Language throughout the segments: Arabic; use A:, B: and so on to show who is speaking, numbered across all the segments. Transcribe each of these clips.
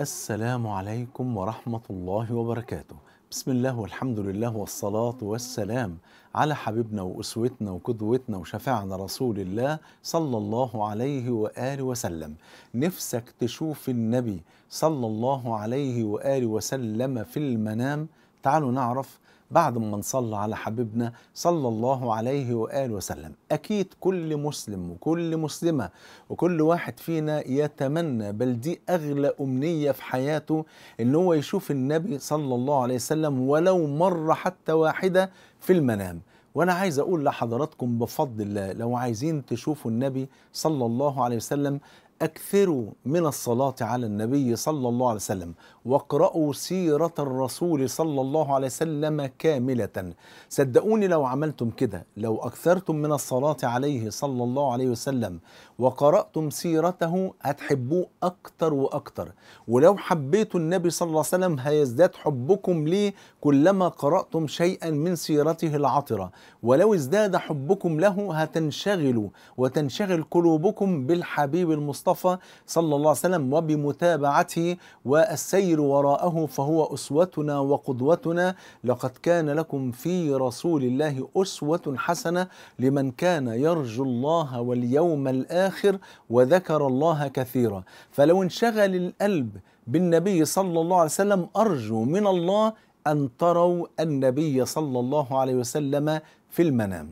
A: السلام عليكم ورحمة الله وبركاته بسم الله والحمد لله والصلاة والسلام على حبيبنا وأسوتنا وقدوتنا وشفاعنا رسول الله صلى الله عليه وآله وسلم نفسك تشوف النبي صلى الله عليه وآله وسلم في المنام تعالوا نعرف بعد ما نصلى على حبيبنا صلى الله عليه وآله وسلم أكيد كل مسلم وكل مسلمة وكل واحد فينا يتمنى بل دي أغلى أمنية في حياته إن هو يشوف النبي صلى الله عليه وسلم ولو مرة حتى واحدة في المنام وانا عايز اقول لحضراتكم بفضل الله لو عايزين تشوفوا النبي صلى الله عليه وسلم أكثروا من الصلاة على النبي صلى الله عليه وسلم واقرأوا سيرة الرسول صلى الله عليه وسلم كاملة صدقوني لو عملتم كده لو أكثرتم من الصلاة عليه صلى الله عليه وسلم وقرأتم سيرته هتحبوه أكتر وأكتر ولو حبيتوا النبي صلى الله عليه وسلم هيزداد حبكم ليه كلما قرأتم شيئا من سيرته العطرة ولو ازداد حبكم له هتنشغلوا وتنشغل قلوبكم بالحبيب المصطفى المصطفى صلى الله عليه وسلم وبمتابعته والسير وراءه فهو أسوتنا وقدوتنا لقد كان لكم في رسول الله أسوة حسنة لمن كان يرجو الله واليوم الآخر وذكر الله كثيرا فلو انشغل القلب بالنبي صلى الله عليه وسلم أرجو من الله أن تروا النبي صلى الله عليه وسلم في المنام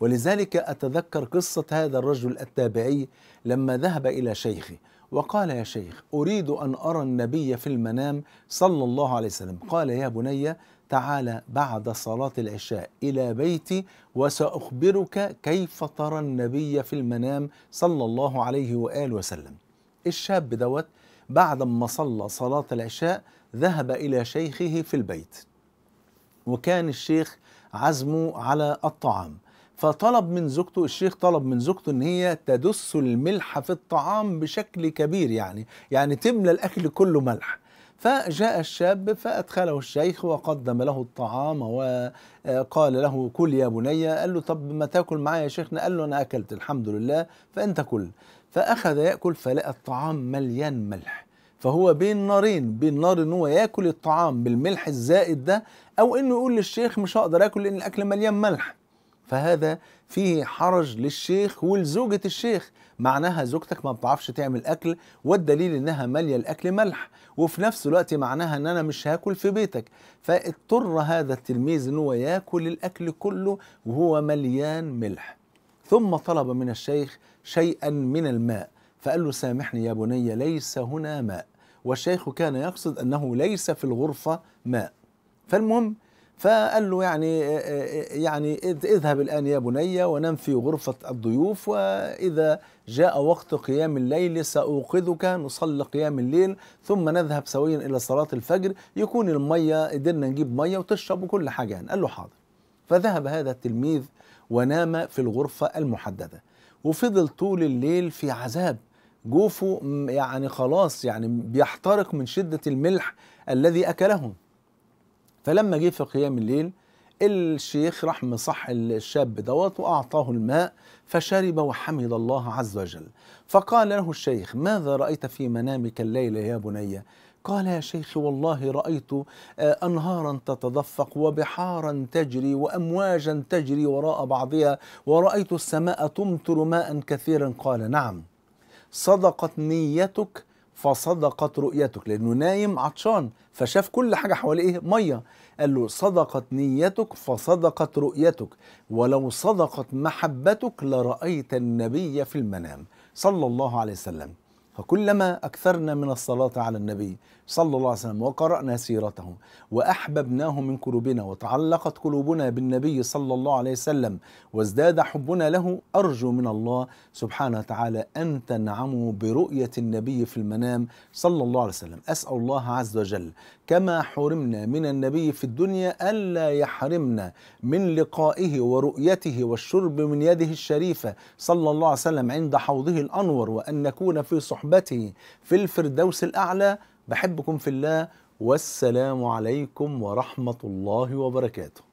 A: ولذلك أتذكر قصة هذا الرجل التابعي لما ذهب إلى شيخه وقال يا شيخ أريد أن أرى النبي في المنام صلى الله عليه وسلم قال يا بني تعال بعد صلاة العشاء إلى بيتي وسأخبرك كيف ترى النبي في المنام صلى الله عليه وآله وسلم الشاب دوت بعد ما صلى صلاة العشاء ذهب إلى شيخه في البيت وكان الشيخ عزمه على الطعام فطلب من زوجته الشيخ طلب من زوجته ان هي تدس الملح في الطعام بشكل كبير يعني يعني تملى الاكل كله ملح فجاء الشاب فأدخله الشيخ وقدم له الطعام وقال آه، له كل يا بني قال له طب ما تاكل معايا يا شيخنا قال له أنا أكلت الحمد لله فأنت كل فأخذ يأكل فلقى الطعام مليان ملح فهو بين نارين بين نار ان هو ياكل الطعام بالملح الزائد ده او انه يقول للشيخ مش هقدر اكل لان الاكل مليان ملح فهذا فيه حرج للشيخ ولزوجة الشيخ معناها زوجتك ما بتعرفش تعمل اكل والدليل انها ماليه الاكل ملح وفي نفس الوقت معناها ان انا مش هاكل في بيتك فاضطر هذا التلميذ ان هو ياكل الاكل كله وهو مليان ملح ثم طلب من الشيخ شيئا من الماء فقال له سامحني يا بني ليس هنا ماء والشيخ كان يقصد انه ليس في الغرفه ماء فالمهم فقال له يعني آه، آه، آه، يعني اذهب الآن يا بني ونم في غرفة الضيوف وإذا جاء وقت قيام الليل سأوقظك نصلي قيام الليل ثم نذهب سويا إلى صلاة الفجر يكون المية قدرنا نجيب مية وتشرب وكل حاجة يعني قال له حاضر فذهب هذا التلميذ ونام في الغرفة المحددة وفضل طول الليل في عذاب جوفه يعني خلاص يعني بيحترق من شدة الملح الذي أكله فلما جه في قيام الليل الشيخ راح مصح الشاب دوت واعطاه الماء فشرب وحمد الله عز وجل فقال له الشيخ ماذا رايت في منامك الليله يا بني قال يا شيخ والله رايت آه، انهارا تتدفق وبحارا تجري وامواجا تجري وراء بعضها ورايت السماء تمطر ماء كثيرا قال نعم صدقت نيتك فصدقت رؤيتك لانه نايم عطشان فشاف كل حاجه حواليه إيه؟ ميه قال له صدقت نيتك فصدقت رؤيتك ولو صدقت محبتك لرايت النبي في المنام صلى الله عليه وسلم فكلما أكثرنا من الصلاة على النبي صلى الله عليه وسلم وقرأنا سيرته وأحببناه من قلوبنا وتعلقت قلوبنا بالنبي صلى الله عليه وسلم وازداد حبنا له أرجو من الله سبحانه وتعالى أن تنعموا برؤية النبي في المنام صلى الله عليه وسلم أسأل الله عز وجل كما حرمنا من النبي في الدنيا ألا يحرمنا من لقائه ورؤيته والشرب من يده الشريفة صلى الله عليه وسلم عند حوضه الأنور وأن نكون في صحبة صحبتي في الفردوس الأعلى بحبكم في الله والسلام عليكم ورحمة الله وبركاته